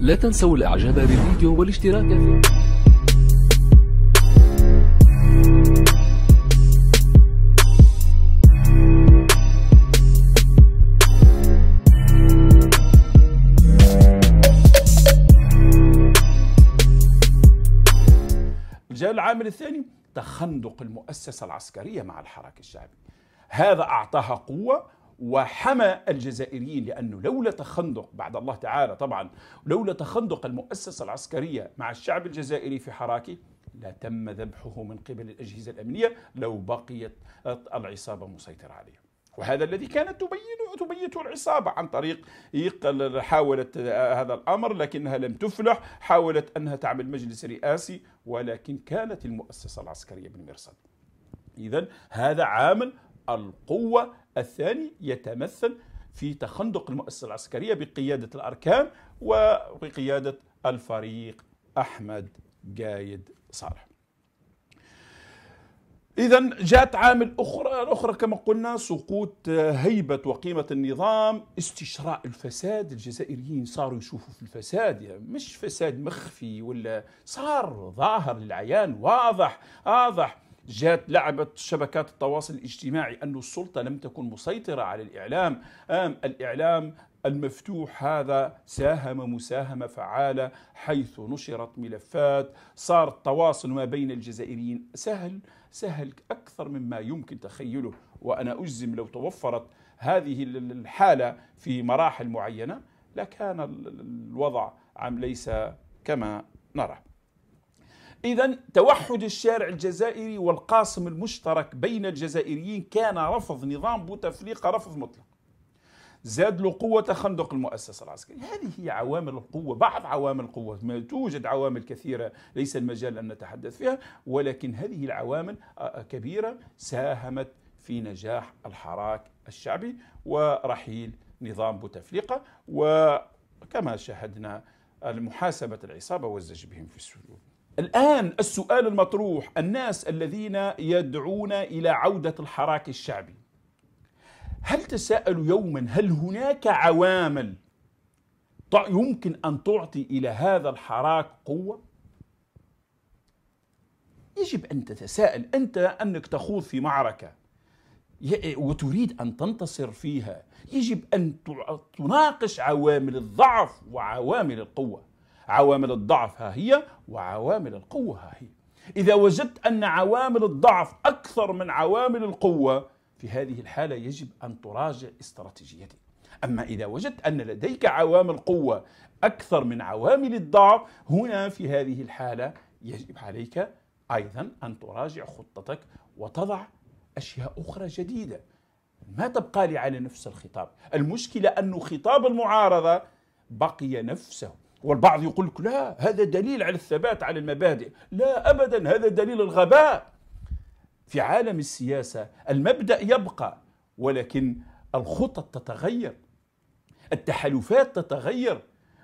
لا تنسوا الاعجاب بالفيديو والاشتراك في جاء العامل الثاني تخندق المؤسسة العسكرية مع الحراك الشعبي هذا أعطاها قوة وحمى الجزائريين لأنه لولا تخندق بعد الله تعالى طبعا لولا تخندق المؤسسة العسكرية مع الشعب الجزائري في حراكه لتم ذبحه من قبل الأجهزة الأمنية لو بقيت العصابة مسيطرة عليه وهذا الذي كانت تبين تبيته العصابة عن طريق حاولت هذا الأمر لكنها لم تفلح حاولت أنها تعمل مجلس رئاسي ولكن كانت المؤسسة العسكرية بالمرصد إذا هذا عامل القوة الثاني يتمثل في تخندق المؤسسة العسكرية بقيادة الأركان وبقيادة الفريق أحمد جايد صالح إذا جاءت عامل أخرى أخرى كما قلنا سقوط آه، هيبة وقيمة النظام استشراء الفساد الجزائريين صاروا يشوفوا في الفساد يعني مش فساد مخفي ولا صار ظاهر للعيان واضح واضح جات لعبت شبكات التواصل الاجتماعي أن السلطة لم تكن مسيطرة على الإعلام أم الإعلام المفتوح هذا ساهم مساهمة فعالة حيث نشرت ملفات صار التواصل ما بين الجزائريين سهل سهل أكثر مما يمكن تخيله وأنا أجزم لو توفرت هذه الحالة في مراحل معينة لكان الوضع عم ليس كما نرى إذا توحد الشارع الجزائري والقاسم المشترك بين الجزائريين كان رفض نظام بوتفليقة رفض مطلق زاد له قوة خندق المؤسسة العسكرية هذه هي عوامل القوة بعض عوامل القوة ما توجد عوامل كثيرة ليس المجال أن نتحدث فيها ولكن هذه العوامل آه، آه، كبيرة ساهمت في نجاح الحراك الشعبي ورحيل نظام بوتفليقة وكما شاهدنا المحاسبة العصابة والزج بهم في السجون الآن السؤال المطروح الناس الذين يدعون إلى عودة الحراك الشعبي هل تساءلوا يوما هل هناك عوامل يمكن أن تعطي إلى هذا الحراك قوة؟ يجب أن تتساءل أنت أنك تخوض في معركة وتريد أن تنتصر فيها يجب أن تناقش عوامل الضعف وعوامل القوة عوامل الضعف ها هي وعوامل القوة ها هي إذا وجدت أن عوامل الضعف أكثر من عوامل القوة في هذه الحالة يجب أن تراجع استراتيجيتك أما إذا وجدت أن لديك عوامل قوة أكثر من عوامل الضعف هنا في هذه الحالة يجب عليك أيضا أن تراجع خطتك وتضع أشياء أخرى جديدة ما تبقى لي على نفس الخطاب المشكلة أن خطاب المعارضة بقي نفسه والبعض يقول لك لا هذا دليل على الثبات على المبادئ لا أبدا هذا دليل الغباء في عالم السياسة المبدأ يبقى ولكن الخطط تتغير التحالفات تتغير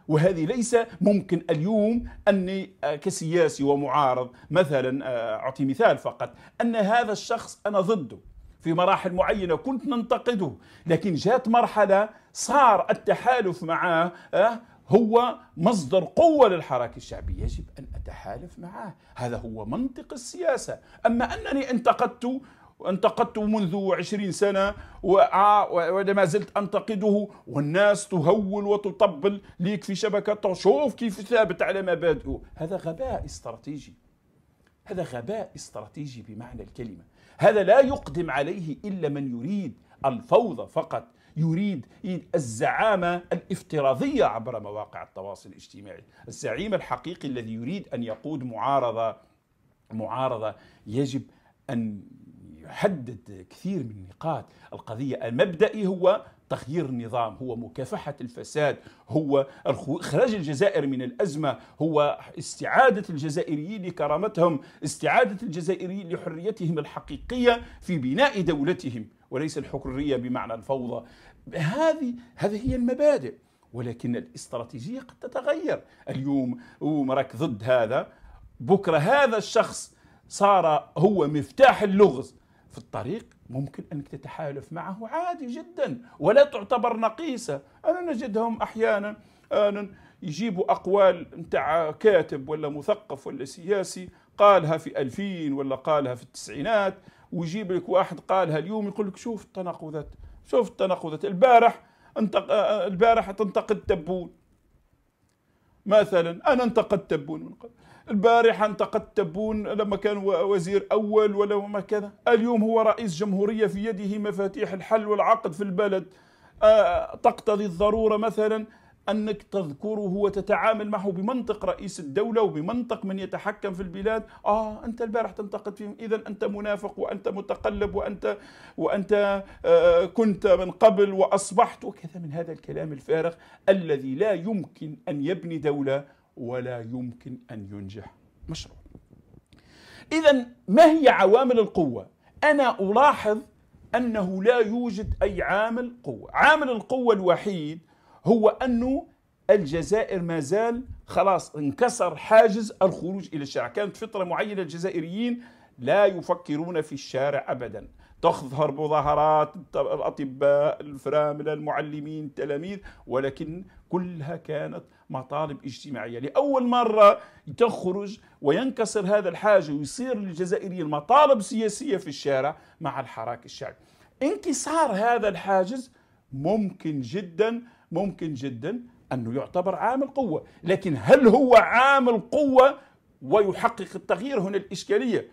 وهذه ليس ممكن اليوم أني كسياسي ومعارض مثلا آه، أعطي مثال فقط أن هذا الشخص أنا ضده في مراحل معينة كنت ننتقده لكن جات مرحلة صار التحالف معه آه، هو مصدر قوة للحركة الشعبية يجب أن أتحالف معه هذا هو منطق السياسة أما أنني انتقدت انتقدت منذ عشرين سنة وما زلت أنتقده والناس تهول وتطبل ليك في شبكة شوف كيف ثابت على مبادئه هذا غباء استراتيجي هذا غباء استراتيجي بمعنى الكلمة هذا لا يقدم عليه إلا من يريد الفوضى فقط يريد الزعامة الافتراضية عبر مواقع التواصل الاجتماعي الزعيم الحقيقي الذي يريد أن يقود معارضة معارضة يجب أن يحدد كثير من النقاط القضية المبدئي هو تغيير النظام هو مكافحة الفساد هو إخراج الجزائر من الأزمة هو استعادة الجزائريين لكرامتهم استعادة الجزائريين لحريتهم الحقيقية في بناء دولتهم وليس الحريه بمعنى الفوضى هذه هذه هي المبادئ ولكن الاستراتيجيه قد تتغير اليوم اومرك ضد هذا بكره هذا الشخص صار هو مفتاح اللغز في الطريق ممكن انك تتحالف معه عادي جدا ولا تعتبر نقيصه انا نجدهم احيانا آه، يجيبوا اقوال نتاع كاتب ولا مثقف ولا سياسي قالها في 2000 ولا قالها في التسعينات ويجيب لك واحد قالها اليوم يقول لك شوف التناقضات شوف التناقضات البارح انتق... البارح تنتقد تبون مثلا انا انتقدت تبون من قبل البارحة انتقدت تبون لما كان وزير أول ولا ما كذا اليوم هو رئيس جمهورية في يده مفاتيح الحل والعقد في البلد آه، تقتضي الضرورة مثلا انك تذكره وتتعامل معه بمنطق رئيس الدوله وبمنطق من يتحكم في البلاد اه انت البارح تنتقد فيهم اذا انت منافق وانت متقلب وانت وانت آه كنت من قبل واصبحت وكذا من هذا الكلام الفارغ الذي لا يمكن ان يبني دوله ولا يمكن ان ينجح مشروع اذا ما هي عوامل القوه انا الاحظ انه لا يوجد اي عامل قوه عامل القوه الوحيد هو أنه الجزائر ما زال خلاص انكسر حاجز الخروج إلى الشارع كانت فترة معينة الجزائريين لا يفكرون في الشارع أبدا تظهر مظاهرات الأطباء الفراملة المعلمين التلاميذ ولكن كلها كانت مطالب اجتماعية لأول مرة تخرج وينكسر هذا الحاجة ويصير للجزائريين مطالب سياسية في الشارع مع الحراك الشعبي انكسار هذا الحاجز ممكن جدا ممكن جدا أنه يعتبر عامل قوة لكن هل هو عامل قوة ويحقق التغيير هنا الإشكالية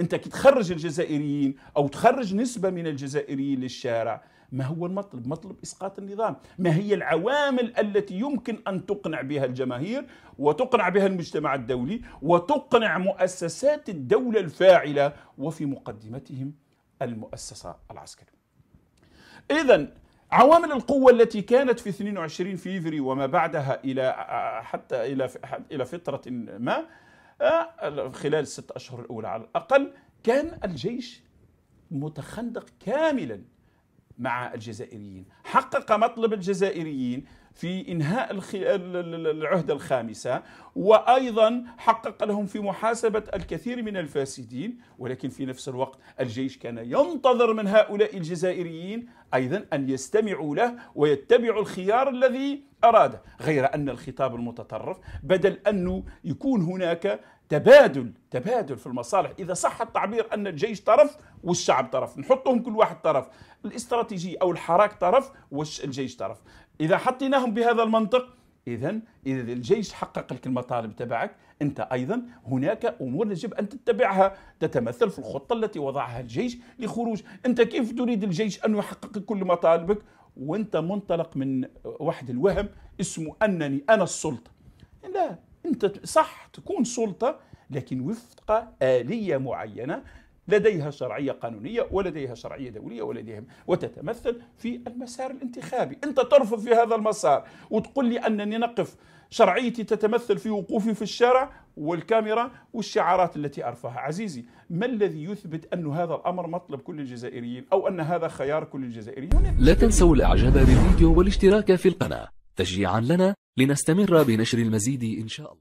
أنت كي تخرج الجزائريين أو تخرج نسبة من الجزائريين للشارع ما هو المطلب؟ مطلب اسقاط النظام، ما هي العوامل التي يمكن ان تقنع بها الجماهير وتقنع بها المجتمع الدولي وتقنع مؤسسات الدوله الفاعله وفي مقدمتهم المؤسسه العسكريه. اذا عوامل القوة التي كانت في 22 فيفري وما بعدها إلى حتى إلى إلى فترة ما آه، خلال الست أشهر الأولى على الأقل كان الجيش متخندق كاملا مع الجزائريين حقق مطلب الجزائريين في إنهاء العهدة الخامسة وأيضا حقق لهم في محاسبة الكثير من الفاسدين ولكن في نفس الوقت الجيش كان ينتظر من هؤلاء الجزائريين أيضا أن يستمعوا له ويتبعوا الخيار الذي أراده غير أن الخطاب المتطرف بدل أنه يكون هناك تبادل تبادل في المصالح إذا صح التعبير أن الجيش طرف والشعب طرف نحطهم كل واحد طرف الاستراتيجية أو الحراك طرف والجيش طرف إذا حطيناهم بهذا المنطق إذا إذا الجيش حقق لك المطالب تبعك أنت أيضا هناك أمور يجب أن تتبعها تتمثل في الخطة التي وضعها الجيش لخروج أنت كيف تريد الجيش أن يحقق كل مطالبك وأنت منطلق من واحد الوهم اسمه أنني أنا السلطة لا أنت صح تكون سلطة لكن وفق آلية معينة لديها شرعية قانونية ولديها شرعية دولية ولديهم وتتمثل في المسار الانتخابي أنت ترفض في هذا المسار وتقول لي أنني نقف شرعيتي تتمثل في وقوفي في الشارع والكاميرا والشعارات التي ارفعها عزيزي ما الذي يثبت ان هذا الامر مطلب كل الجزائريين او ان هذا خيار كل الجزائريين لا تنسوا الاعجاب بالفيديو والاشتراك في القناه تشجيعا لنا لنستمر بنشر المزيد ان شاء الله